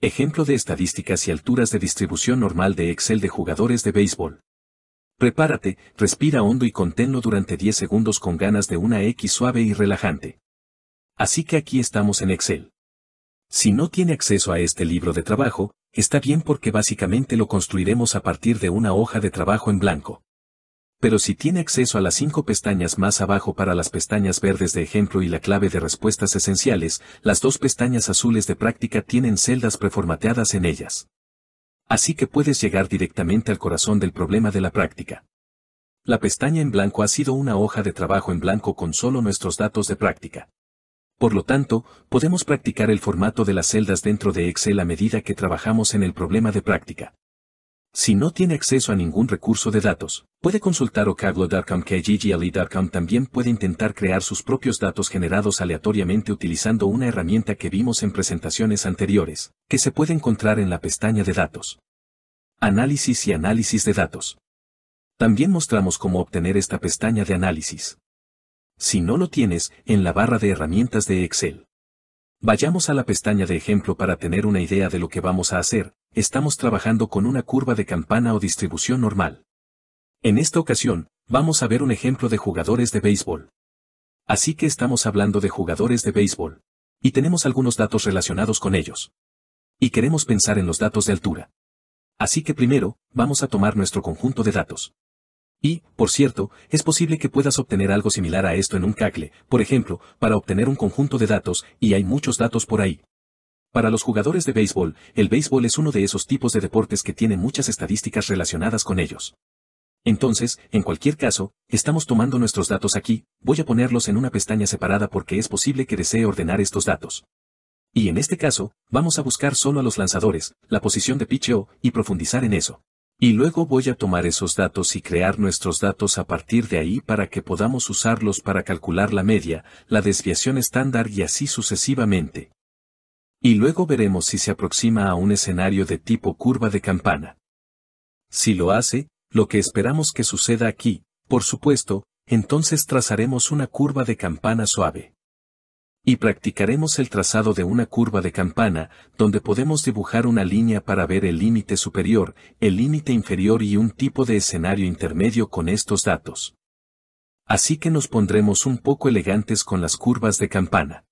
Ejemplo de estadísticas y alturas de distribución normal de Excel de jugadores de béisbol. Prepárate, respira hondo y conténlo durante 10 segundos con ganas de una X suave y relajante. Así que aquí estamos en Excel. Si no tiene acceso a este libro de trabajo, está bien porque básicamente lo construiremos a partir de una hoja de trabajo en blanco pero si tiene acceso a las cinco pestañas más abajo para las pestañas verdes de ejemplo y la clave de respuestas esenciales, las dos pestañas azules de práctica tienen celdas preformateadas en ellas. Así que puedes llegar directamente al corazón del problema de la práctica. La pestaña en blanco ha sido una hoja de trabajo en blanco con solo nuestros datos de práctica. Por lo tanto, podemos practicar el formato de las celdas dentro de Excel a medida que trabajamos en el problema de práctica. Si no tiene acceso a ningún recurso de datos, puede consultar darkham que Darkham también puede intentar crear sus propios datos generados aleatoriamente utilizando una herramienta que vimos en presentaciones anteriores, que se puede encontrar en la pestaña de datos. Análisis y análisis de datos. También mostramos cómo obtener esta pestaña de análisis. Si no lo tienes, en la barra de herramientas de Excel. Vayamos a la pestaña de ejemplo para tener una idea de lo que vamos a hacer, estamos trabajando con una curva de campana o distribución normal. En esta ocasión, vamos a ver un ejemplo de jugadores de béisbol. Así que estamos hablando de jugadores de béisbol. Y tenemos algunos datos relacionados con ellos. Y queremos pensar en los datos de altura. Así que primero, vamos a tomar nuestro conjunto de datos. Y, por cierto, es posible que puedas obtener algo similar a esto en un cacle, por ejemplo, para obtener un conjunto de datos, y hay muchos datos por ahí. Para los jugadores de béisbol, el béisbol es uno de esos tipos de deportes que tiene muchas estadísticas relacionadas con ellos. Entonces, en cualquier caso, estamos tomando nuestros datos aquí, voy a ponerlos en una pestaña separada porque es posible que desee ordenar estos datos. Y en este caso, vamos a buscar solo a los lanzadores, la posición de pitcheo, y profundizar en eso. Y luego voy a tomar esos datos y crear nuestros datos a partir de ahí para que podamos usarlos para calcular la media, la desviación estándar y así sucesivamente. Y luego veremos si se aproxima a un escenario de tipo curva de campana. Si lo hace, lo que esperamos que suceda aquí, por supuesto, entonces trazaremos una curva de campana suave. Y practicaremos el trazado de una curva de campana, donde podemos dibujar una línea para ver el límite superior, el límite inferior y un tipo de escenario intermedio con estos datos. Así que nos pondremos un poco elegantes con las curvas de campana.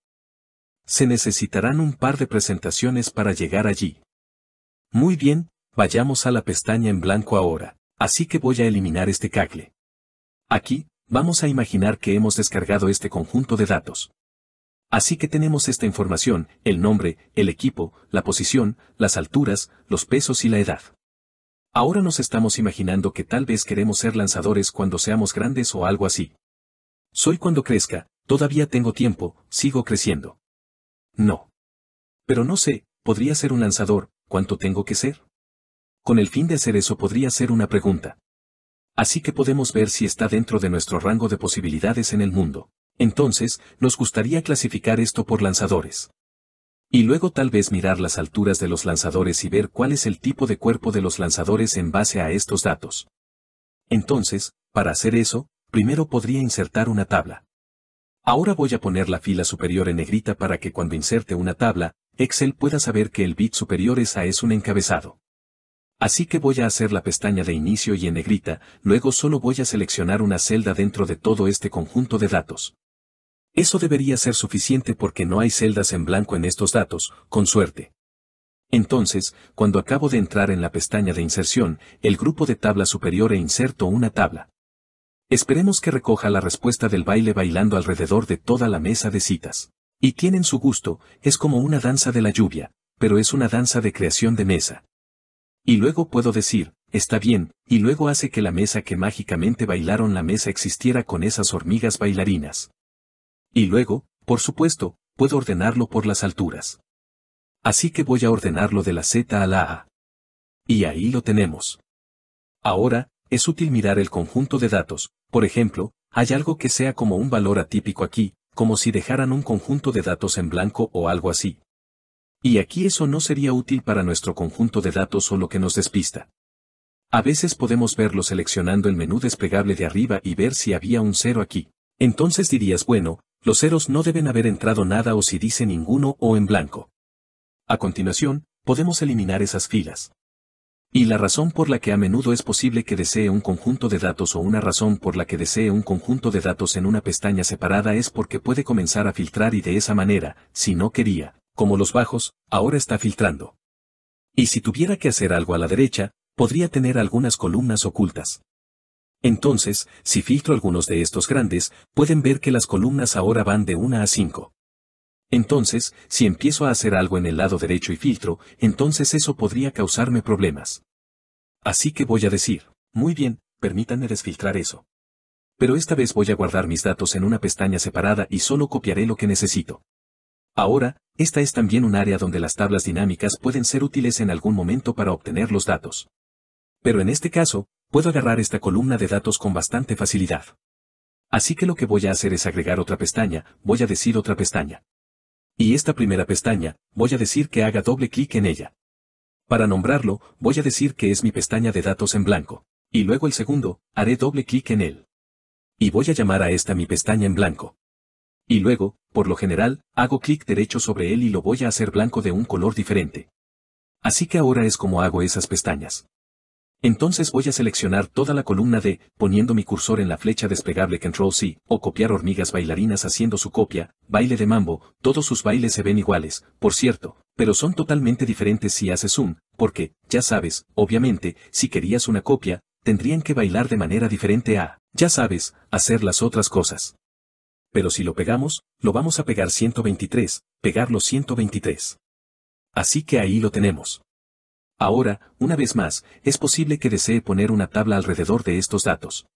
Se necesitarán un par de presentaciones para llegar allí. Muy bien, vayamos a la pestaña en blanco ahora, así que voy a eliminar este cacle. Aquí, vamos a imaginar que hemos descargado este conjunto de datos. Así que tenemos esta información, el nombre, el equipo, la posición, las alturas, los pesos y la edad. Ahora nos estamos imaginando que tal vez queremos ser lanzadores cuando seamos grandes o algo así. Soy cuando crezca, todavía tengo tiempo, sigo creciendo. No. Pero no sé, podría ser un lanzador, ¿cuánto tengo que ser? Con el fin de hacer eso podría ser una pregunta. Así que podemos ver si está dentro de nuestro rango de posibilidades en el mundo. Entonces, nos gustaría clasificar esto por lanzadores. Y luego tal vez mirar las alturas de los lanzadores y ver cuál es el tipo de cuerpo de los lanzadores en base a estos datos. Entonces, para hacer eso, primero podría insertar una tabla. Ahora voy a poner la fila superior en negrita para que cuando inserte una tabla, Excel pueda saber que el bit superior es a es un encabezado. Así que voy a hacer la pestaña de inicio y en negrita, luego solo voy a seleccionar una celda dentro de todo este conjunto de datos. Eso debería ser suficiente porque no hay celdas en blanco en estos datos, con suerte. Entonces, cuando acabo de entrar en la pestaña de inserción, el grupo de tabla superior e inserto una tabla. Esperemos que recoja la respuesta del baile bailando alrededor de toda la mesa de citas. Y tienen su gusto, es como una danza de la lluvia, pero es una danza de creación de mesa. Y luego puedo decir, está bien, y luego hace que la mesa que mágicamente bailaron la mesa existiera con esas hormigas bailarinas. Y luego, por supuesto, puedo ordenarlo por las alturas. Así que voy a ordenarlo de la Z a la A. Y ahí lo tenemos. Ahora, es útil mirar el conjunto de datos, por ejemplo, hay algo que sea como un valor atípico aquí, como si dejaran un conjunto de datos en blanco o algo así. Y aquí eso no sería útil para nuestro conjunto de datos o lo que nos despista. A veces podemos verlo seleccionando el menú desplegable de arriba y ver si había un cero aquí. Entonces dirías, bueno, los ceros no deben haber entrado nada o si dice ninguno o en blanco. A continuación, podemos eliminar esas filas. Y la razón por la que a menudo es posible que desee un conjunto de datos o una razón por la que desee un conjunto de datos en una pestaña separada es porque puede comenzar a filtrar y de esa manera, si no quería, como los bajos, ahora está filtrando. Y si tuviera que hacer algo a la derecha, podría tener algunas columnas ocultas. Entonces, si filtro algunos de estos grandes, pueden ver que las columnas ahora van de 1 a 5. Entonces, si empiezo a hacer algo en el lado derecho y filtro, entonces eso podría causarme problemas. Así que voy a decir, muy bien, permítanme desfiltrar eso. Pero esta vez voy a guardar mis datos en una pestaña separada y solo copiaré lo que necesito. Ahora, esta es también un área donde las tablas dinámicas pueden ser útiles en algún momento para obtener los datos. Pero en este caso, puedo agarrar esta columna de datos con bastante facilidad. Así que lo que voy a hacer es agregar otra pestaña, voy a decir otra pestaña. Y esta primera pestaña, voy a decir que haga doble clic en ella. Para nombrarlo, voy a decir que es mi pestaña de datos en blanco. Y luego el segundo, haré doble clic en él. Y voy a llamar a esta mi pestaña en blanco. Y luego, por lo general, hago clic derecho sobre él y lo voy a hacer blanco de un color diferente. Así que ahora es como hago esas pestañas. Entonces voy a seleccionar toda la columna D, poniendo mi cursor en la flecha desplegable Control C, o copiar hormigas bailarinas haciendo su copia, baile de mambo, todos sus bailes se ven iguales, por cierto, pero son totalmente diferentes si haces zoom, porque, ya sabes, obviamente, si querías una copia, tendrían que bailar de manera diferente a, ya sabes, hacer las otras cosas. Pero si lo pegamos, lo vamos a pegar 123, pegarlo 123. Así que ahí lo tenemos. Ahora, una vez más, es posible que desee poner una tabla alrededor de estos datos.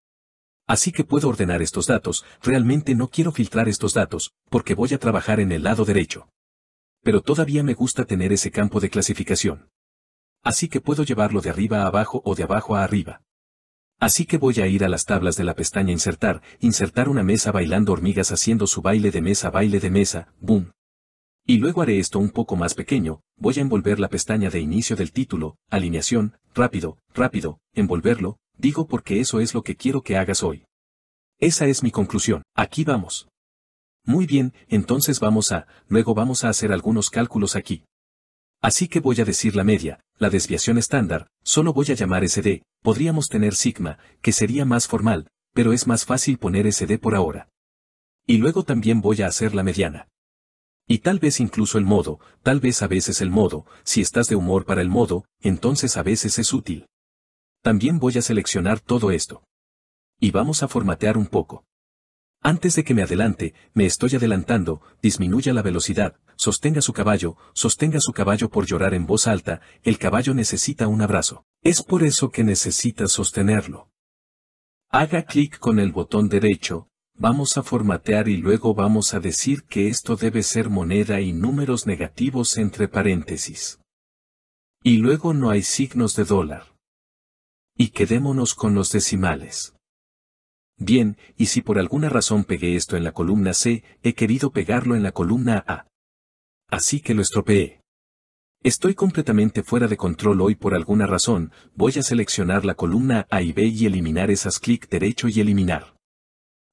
Así que puedo ordenar estos datos, realmente no quiero filtrar estos datos, porque voy a trabajar en el lado derecho. Pero todavía me gusta tener ese campo de clasificación. Así que puedo llevarlo de arriba a abajo o de abajo a arriba. Así que voy a ir a las tablas de la pestaña Insertar, insertar una mesa bailando hormigas haciendo su baile de mesa baile de mesa, boom. Y luego haré esto un poco más pequeño, voy a envolver la pestaña de inicio del título, alineación, rápido, rápido, envolverlo, digo porque eso es lo que quiero que hagas hoy. Esa es mi conclusión, aquí vamos. Muy bien, entonces vamos a, luego vamos a hacer algunos cálculos aquí. Así que voy a decir la media, la desviación estándar, solo voy a llamar SD, podríamos tener sigma, que sería más formal, pero es más fácil poner SD por ahora. Y luego también voy a hacer la mediana. Y tal vez incluso el modo, tal vez a veces el modo, si estás de humor para el modo, entonces a veces es útil. También voy a seleccionar todo esto. Y vamos a formatear un poco. Antes de que me adelante, me estoy adelantando, disminuya la velocidad, sostenga su caballo, sostenga su caballo por llorar en voz alta, el caballo necesita un abrazo. Es por eso que necesita sostenerlo. Haga clic con el botón derecho, vamos a formatear y luego vamos a decir que esto debe ser moneda y números negativos entre paréntesis. Y luego no hay signos de dólar. Y quedémonos con los decimales. Bien, y si por alguna razón pegué esto en la columna C, he querido pegarlo en la columna A. Así que lo estropeé. Estoy completamente fuera de control hoy por alguna razón, voy a seleccionar la columna A y B y eliminar esas clic derecho y eliminar.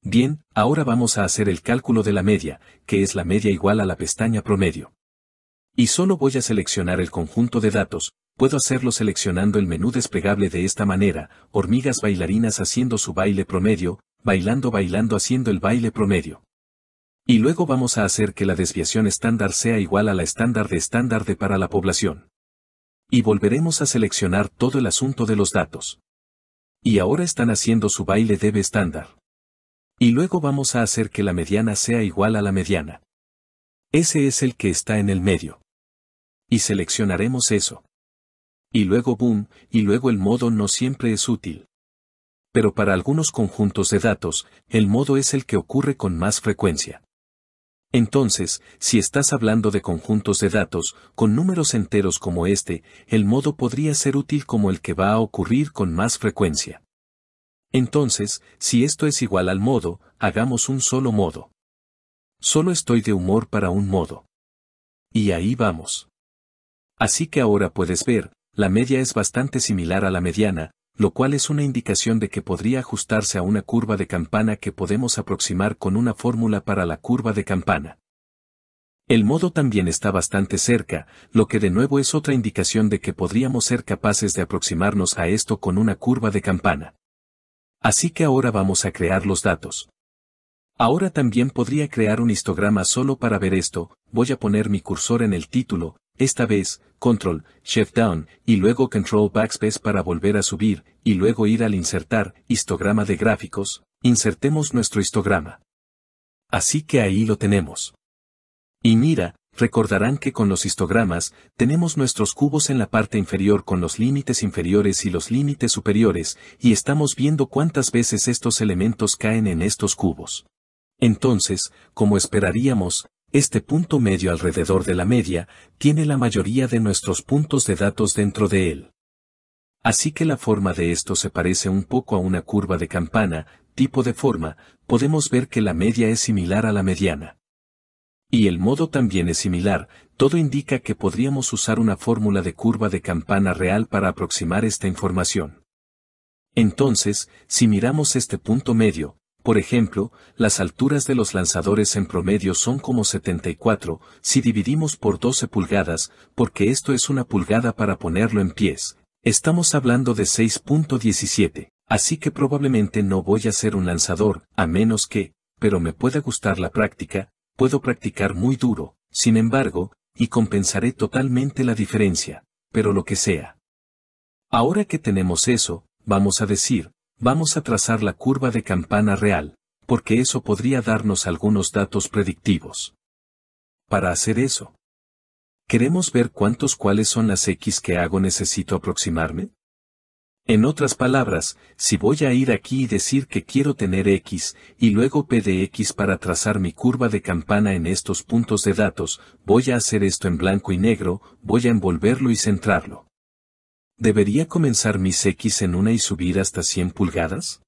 Bien, ahora vamos a hacer el cálculo de la media, que es la media igual a la pestaña promedio. Y solo voy a seleccionar el conjunto de datos, puedo hacerlo seleccionando el menú desplegable de esta manera, hormigas bailarinas haciendo su baile promedio, bailando bailando haciendo el baile promedio. Y luego vamos a hacer que la desviación estándar sea igual a la estándar de estándar de para la población. Y volveremos a seleccionar todo el asunto de los datos. Y ahora están haciendo su baile debe estándar. Y luego vamos a hacer que la mediana sea igual a la mediana. Ese es el que está en el medio. Y seleccionaremos eso. Y luego boom, y luego el modo no siempre es útil. Pero para algunos conjuntos de datos, el modo es el que ocurre con más frecuencia. Entonces, si estás hablando de conjuntos de datos, con números enteros como este, el modo podría ser útil como el que va a ocurrir con más frecuencia. Entonces, si esto es igual al modo, hagamos un solo modo. Solo estoy de humor para un modo. Y ahí vamos. Así que ahora puedes ver, la media es bastante similar a la mediana, lo cual es una indicación de que podría ajustarse a una curva de campana que podemos aproximar con una fórmula para la curva de campana. El modo también está bastante cerca, lo que de nuevo es otra indicación de que podríamos ser capaces de aproximarnos a esto con una curva de campana. Así que ahora vamos a crear los datos. Ahora también podría crear un histograma solo para ver esto, voy a poner mi cursor en el título, esta vez, control, shift down, y luego control backspace para volver a subir, y luego ir al insertar, histograma de gráficos, insertemos nuestro histograma. Así que ahí lo tenemos. Y mira, recordarán que con los histogramas tenemos nuestros cubos en la parte inferior con los límites inferiores y los límites superiores, y estamos viendo cuántas veces estos elementos caen en estos cubos. Entonces, como esperaríamos, este punto medio alrededor de la media tiene la mayoría de nuestros puntos de datos dentro de él. Así que la forma de esto se parece un poco a una curva de campana, tipo de forma, podemos ver que la media es similar a la mediana. Y el modo también es similar, todo indica que podríamos usar una fórmula de curva de campana real para aproximar esta información. Entonces, si miramos este punto medio, por ejemplo, las alturas de los lanzadores en promedio son como 74, si dividimos por 12 pulgadas, porque esto es una pulgada para ponerlo en pies, estamos hablando de 6.17, así que probablemente no voy a ser un lanzador, a menos que, pero me pueda gustar la práctica, puedo practicar muy duro, sin embargo, y compensaré totalmente la diferencia, pero lo que sea. Ahora que tenemos eso, vamos a decir, vamos a trazar la curva de campana real, porque eso podría darnos algunos datos predictivos. Para hacer eso, ¿queremos ver cuántos cuáles son las X que hago necesito aproximarme? En otras palabras, si voy a ir aquí y decir que quiero tener X, y luego P de X para trazar mi curva de campana en estos puntos de datos, voy a hacer esto en blanco y negro, voy a envolverlo y centrarlo. ¿Debería comenzar mis X en una y subir hasta 100 pulgadas?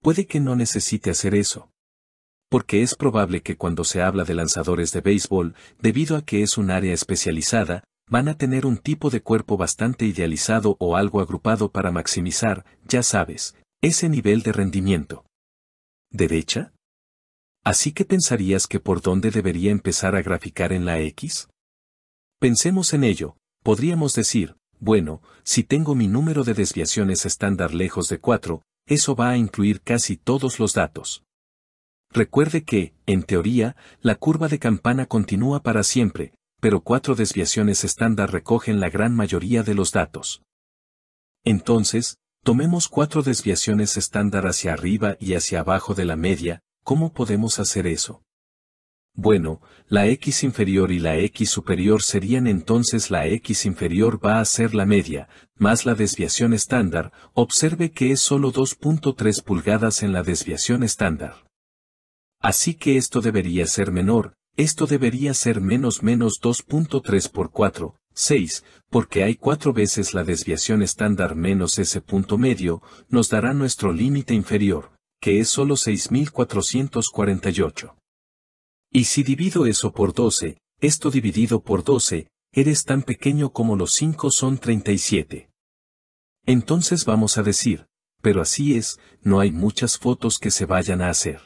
Puede que no necesite hacer eso. Porque es probable que cuando se habla de lanzadores de béisbol, debido a que es un área especializada, van a tener un tipo de cuerpo bastante idealizado o algo agrupado para maximizar, ya sabes, ese nivel de rendimiento. ¿Derecha? Así que pensarías que por dónde debería empezar a graficar en la X? Pensemos en ello, podríamos decir, bueno, si tengo mi número de desviaciones estándar lejos de 4, eso va a incluir casi todos los datos. Recuerde que, en teoría, la curva de campana continúa para siempre, pero cuatro desviaciones estándar recogen la gran mayoría de los datos. Entonces, tomemos cuatro desviaciones estándar hacia arriba y hacia abajo de la media, ¿cómo podemos hacer eso? Bueno, la x inferior y la x superior serían entonces la x inferior va a ser la media, más la desviación estándar, observe que es solo 2.3 pulgadas en la desviación estándar. Así que esto debería ser menor, esto debería ser menos menos 2.3 por 4, 6, porque hay cuatro veces la desviación estándar menos ese punto medio, nos dará nuestro límite inferior, que es solo 6448. Y si divido eso por 12, esto dividido por 12, eres tan pequeño como los 5 son 37. Entonces vamos a decir, pero así es, no hay muchas fotos que se vayan a hacer.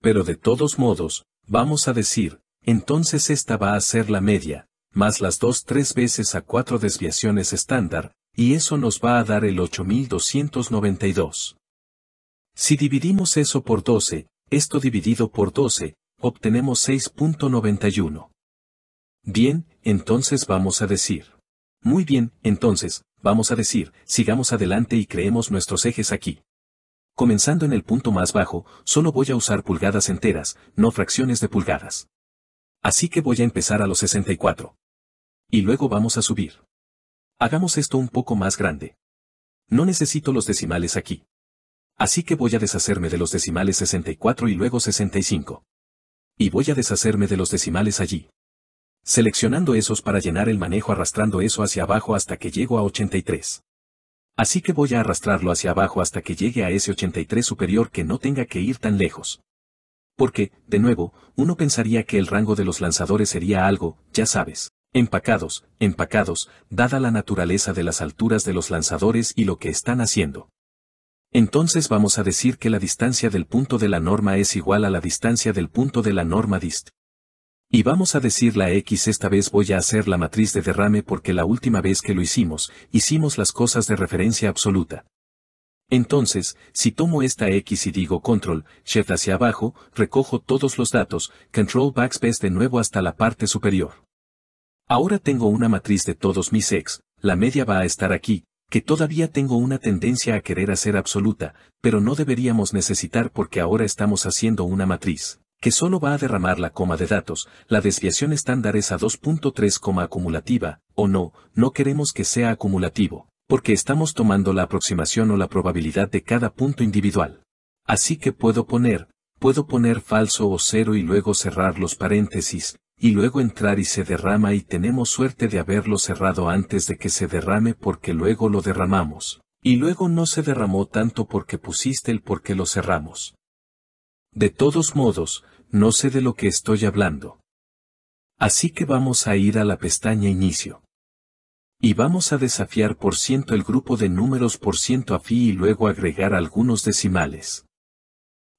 Pero de todos modos, Vamos a decir, entonces esta va a ser la media, más las dos, tres veces a cuatro desviaciones estándar, y eso nos va a dar el 8292. Si dividimos eso por 12, esto dividido por 12, obtenemos 6.91. Bien, entonces vamos a decir. Muy bien, entonces, vamos a decir, sigamos adelante y creemos nuestros ejes aquí. Comenzando en el punto más bajo, solo voy a usar pulgadas enteras, no fracciones de pulgadas. Así que voy a empezar a los 64. Y luego vamos a subir. Hagamos esto un poco más grande. No necesito los decimales aquí. Así que voy a deshacerme de los decimales 64 y luego 65. Y voy a deshacerme de los decimales allí. Seleccionando esos para llenar el manejo arrastrando eso hacia abajo hasta que llego a 83. Así que voy a arrastrarlo hacia abajo hasta que llegue a ese 83 superior que no tenga que ir tan lejos. Porque, de nuevo, uno pensaría que el rango de los lanzadores sería algo, ya sabes, empacados, empacados, dada la naturaleza de las alturas de los lanzadores y lo que están haciendo. Entonces vamos a decir que la distancia del punto de la norma es igual a la distancia del punto de la norma dist. Y vamos a decir la X esta vez voy a hacer la matriz de derrame porque la última vez que lo hicimos, hicimos las cosas de referencia absoluta. Entonces, si tomo esta X y digo control, shift hacia abajo, recojo todos los datos, control backspace de nuevo hasta la parte superior. Ahora tengo una matriz de todos mis X, la media va a estar aquí, que todavía tengo una tendencia a querer hacer absoluta, pero no deberíamos necesitar porque ahora estamos haciendo una matriz que solo va a derramar la coma de datos, la desviación estándar es a 2.3 coma acumulativa, o no, no queremos que sea acumulativo, porque estamos tomando la aproximación o la probabilidad de cada punto individual. Así que puedo poner, puedo poner falso o cero y luego cerrar los paréntesis, y luego entrar y se derrama y tenemos suerte de haberlo cerrado antes de que se derrame porque luego lo derramamos. Y luego no se derramó tanto porque pusiste el porque lo cerramos. De todos modos, no sé de lo que estoy hablando. Así que vamos a ir a la pestaña Inicio. Y vamos a desafiar por ciento el grupo de números por ciento a fi y luego agregar algunos decimales.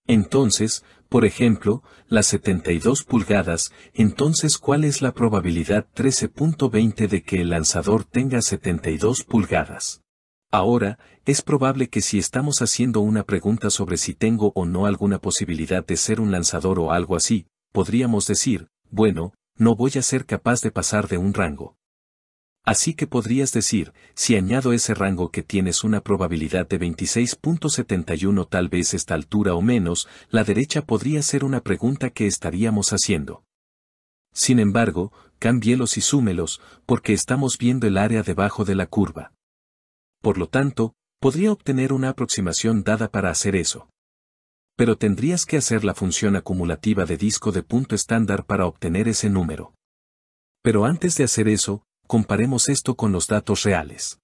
Entonces, por ejemplo, las 72 pulgadas, entonces ¿cuál es la probabilidad 13.20 de que el lanzador tenga 72 pulgadas? Ahora, es probable que si estamos haciendo una pregunta sobre si tengo o no alguna posibilidad de ser un lanzador o algo así, podríamos decir, bueno, no voy a ser capaz de pasar de un rango. Así que podrías decir, si añado ese rango que tienes una probabilidad de 26.71 tal vez esta altura o menos, la derecha podría ser una pregunta que estaríamos haciendo. Sin embargo, cámbielos y súmelos, porque estamos viendo el área debajo de la curva. Por lo tanto, podría obtener una aproximación dada para hacer eso. Pero tendrías que hacer la función acumulativa de disco de punto estándar para obtener ese número. Pero antes de hacer eso, comparemos esto con los datos reales.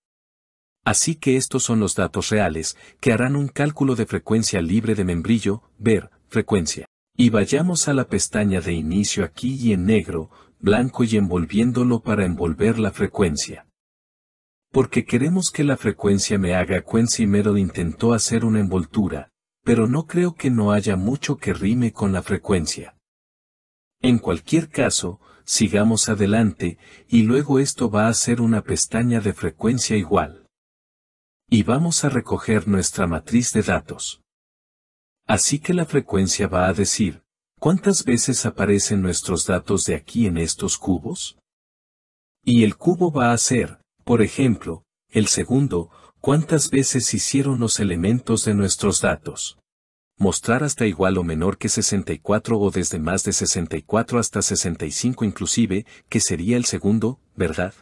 Así que estos son los datos reales, que harán un cálculo de frecuencia libre de membrillo, ver, frecuencia. Y vayamos a la pestaña de inicio aquí y en negro, blanco y envolviéndolo para envolver la frecuencia porque queremos que la frecuencia me haga cuenci Merod intentó hacer una envoltura, pero no creo que no haya mucho que rime con la frecuencia. En cualquier caso, sigamos adelante, y luego esto va a ser una pestaña de frecuencia igual. Y vamos a recoger nuestra matriz de datos. Así que la frecuencia va a decir, ¿cuántas veces aparecen nuestros datos de aquí en estos cubos? Y el cubo va a ser, por ejemplo, el segundo, cuántas veces hicieron los elementos de nuestros datos. Mostrar hasta igual o menor que 64 o desde más de 64 hasta 65 inclusive, que sería el segundo, ¿verdad?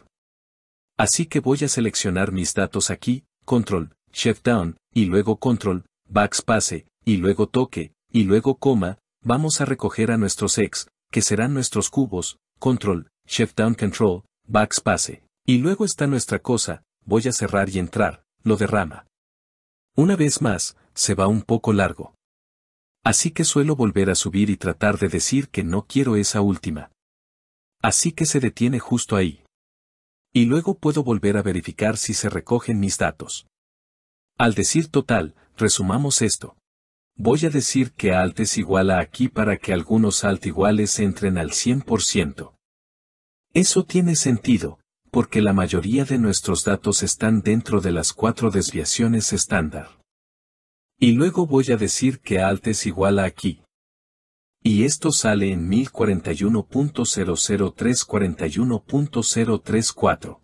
Así que voy a seleccionar mis datos aquí, control, shift down, y luego control, backspace, y luego toque, y luego coma, vamos a recoger a nuestros ex, que serán nuestros cubos, control, shift down control, backspace. Y luego está nuestra cosa, voy a cerrar y entrar, lo derrama. Una vez más, se va un poco largo. Así que suelo volver a subir y tratar de decir que no quiero esa última. Así que se detiene justo ahí. Y luego puedo volver a verificar si se recogen mis datos. Al decir total, resumamos esto. Voy a decir que alt es igual a aquí para que algunos alt iguales entren al 100%. Eso tiene sentido, porque la mayoría de nuestros datos están dentro de las cuatro desviaciones estándar. Y luego voy a decir que alt es igual a aquí. Y esto sale en 1041.00341.034.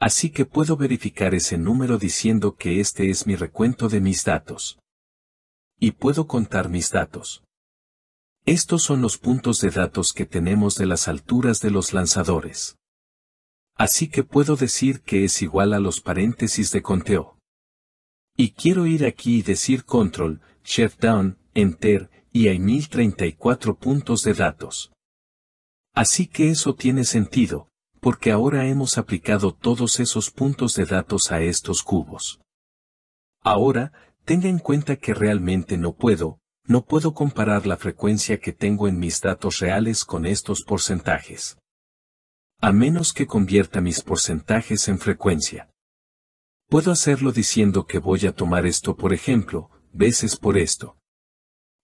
Así que puedo verificar ese número diciendo que este es mi recuento de mis datos. Y puedo contar mis datos. Estos son los puntos de datos que tenemos de las alturas de los lanzadores. Así que puedo decir que es igual a los paréntesis de conteo. Y quiero ir aquí y decir control, shift down, enter, y hay 1034 puntos de datos. Así que eso tiene sentido, porque ahora hemos aplicado todos esos puntos de datos a estos cubos. Ahora, tenga en cuenta que realmente no puedo, no puedo comparar la frecuencia que tengo en mis datos reales con estos porcentajes a menos que convierta mis porcentajes en frecuencia. Puedo hacerlo diciendo que voy a tomar esto por ejemplo, veces por esto.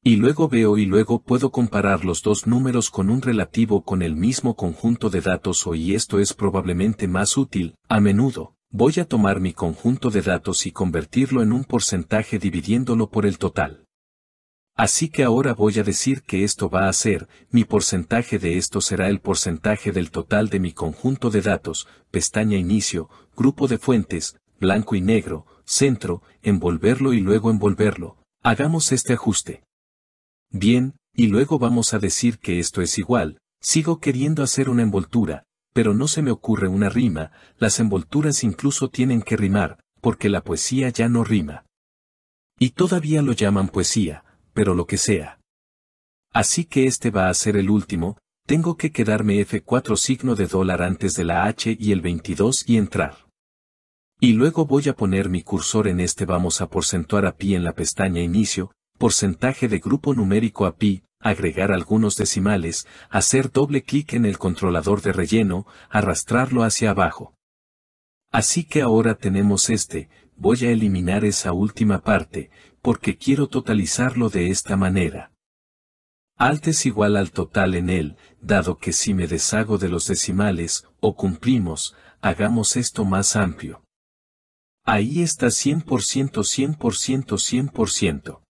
Y luego veo y luego puedo comparar los dos números con un relativo con el mismo conjunto de datos o y esto es probablemente más útil, a menudo, voy a tomar mi conjunto de datos y convertirlo en un porcentaje dividiéndolo por el total. Así que ahora voy a decir que esto va a ser, mi porcentaje de esto será el porcentaje del total de mi conjunto de datos, pestaña inicio, grupo de fuentes, blanco y negro, centro, envolverlo y luego envolverlo. Hagamos este ajuste. Bien, y luego vamos a decir que esto es igual, sigo queriendo hacer una envoltura, pero no se me ocurre una rima, las envolturas incluso tienen que rimar, porque la poesía ya no rima. Y todavía lo llaman poesía pero lo que sea. Así que este va a ser el último, tengo que quedarme F4 signo de dólar antes de la H y el 22 y entrar. Y luego voy a poner mi cursor en este vamos a porcentuar a pi en la pestaña inicio, porcentaje de grupo numérico a pi, agregar algunos decimales, hacer doble clic en el controlador de relleno, arrastrarlo hacia abajo. Así que ahora tenemos este, voy a eliminar esa última parte, porque quiero totalizarlo de esta manera. Alt es igual al total en él, dado que si me deshago de los decimales, o cumplimos, hagamos esto más amplio. Ahí está 100%, 100%, 100%.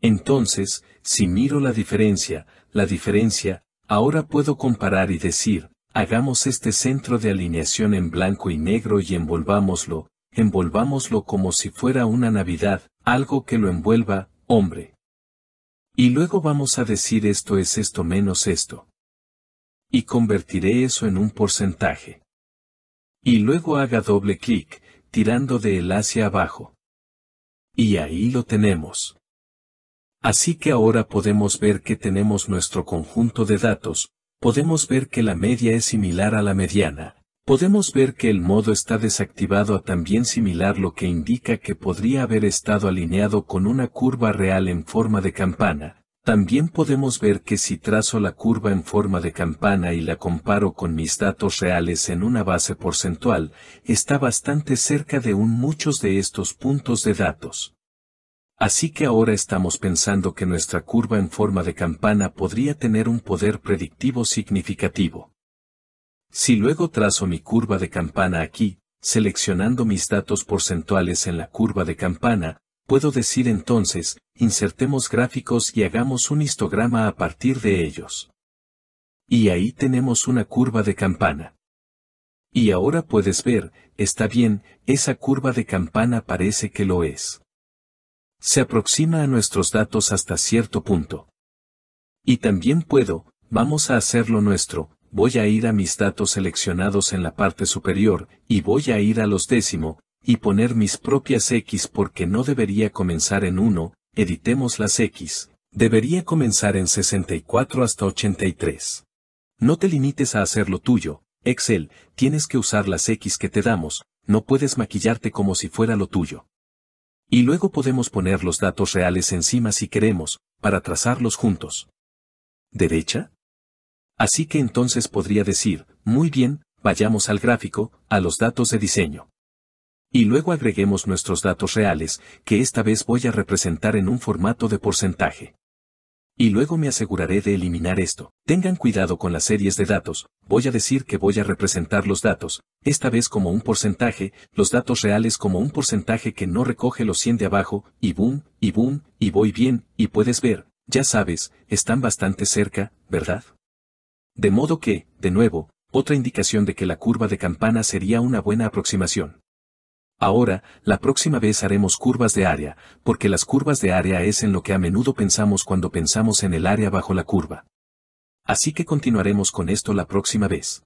Entonces, si miro la diferencia, la diferencia, ahora puedo comparar y decir, hagamos este centro de alineación en blanco y negro y envolvámoslo, envolvámoslo como si fuera una Navidad, algo que lo envuelva, hombre. Y luego vamos a decir esto es esto menos esto. Y convertiré eso en un porcentaje. Y luego haga doble clic, tirando de él hacia abajo. Y ahí lo tenemos. Así que ahora podemos ver que tenemos nuestro conjunto de datos, podemos ver que la media es similar a la mediana, podemos ver que el modo está desactivado a también similar lo que indica que podría haber estado alineado con una curva real en forma de campana. También podemos ver que si trazo la curva en forma de campana y la comparo con mis datos reales en una base porcentual, está bastante cerca de un muchos de estos puntos de datos. Así que ahora estamos pensando que nuestra curva en forma de campana podría tener un poder predictivo significativo. Si luego trazo mi curva de campana aquí, seleccionando mis datos porcentuales en la curva de campana, puedo decir entonces, insertemos gráficos y hagamos un histograma a partir de ellos. Y ahí tenemos una curva de campana. Y ahora puedes ver, está bien, esa curva de campana parece que lo es. Se aproxima a nuestros datos hasta cierto punto. Y también puedo, vamos a hacerlo nuestro, voy a ir a mis datos seleccionados en la parte superior, y voy a ir a los décimo, y poner mis propias X porque no debería comenzar en 1, editemos las X, debería comenzar en 64 hasta 83. No te limites a hacer lo tuyo, Excel, tienes que usar las X que te damos, no puedes maquillarte como si fuera lo tuyo. Y luego podemos poner los datos reales encima si queremos, para trazarlos juntos. ¿Derecha? Así que entonces podría decir, muy bien, vayamos al gráfico, a los datos de diseño. Y luego agreguemos nuestros datos reales, que esta vez voy a representar en un formato de porcentaje. Y luego me aseguraré de eliminar esto. Tengan cuidado con las series de datos, voy a decir que voy a representar los datos, esta vez como un porcentaje, los datos reales como un porcentaje que no recoge los 100 de abajo, y boom, y boom, y voy bien, y puedes ver, ya sabes, están bastante cerca, ¿verdad? De modo que, de nuevo, otra indicación de que la curva de campana sería una buena aproximación. Ahora, la próxima vez haremos curvas de área, porque las curvas de área es en lo que a menudo pensamos cuando pensamos en el área bajo la curva. Así que continuaremos con esto la próxima vez.